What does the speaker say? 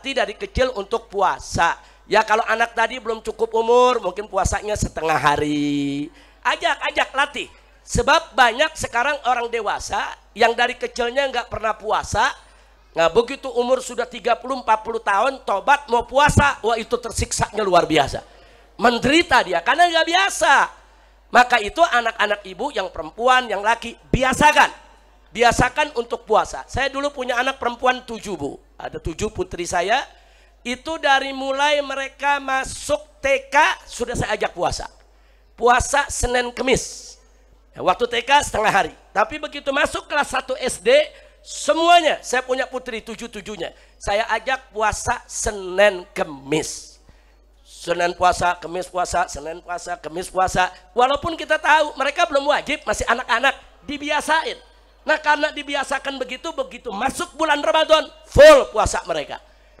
berarti dari kecil untuk puasa. Ya kalau anak tadi belum cukup umur, mungkin puasanya setengah hari. Ajak, ajak, latih. Sebab banyak sekarang orang dewasa yang dari kecilnya nggak pernah puasa. Nah begitu umur sudah 30-40 tahun, tobat mau puasa, wah itu tersiksanya luar biasa. Menderita dia, karena nggak biasa. Maka itu anak-anak ibu yang perempuan, yang laki, biasakan biasakan untuk puasa. Saya dulu punya anak perempuan tujuh bu, ada tujuh putri saya. Itu dari mulai mereka masuk TK sudah saya ajak puasa. Puasa Senin Kemis. Ya, waktu TK setengah hari. Tapi begitu masuk kelas 1 SD, semuanya saya punya putri tujuh-tujuhnya. Saya ajak puasa Senin Kemis. Senin puasa, Kemis puasa, Senin puasa, Kemis puasa. Walaupun kita tahu mereka belum wajib, masih anak-anak, dibiasain. Nah karena dibiasakan begitu, begitu masuk bulan Ramadan, full puasa mereka.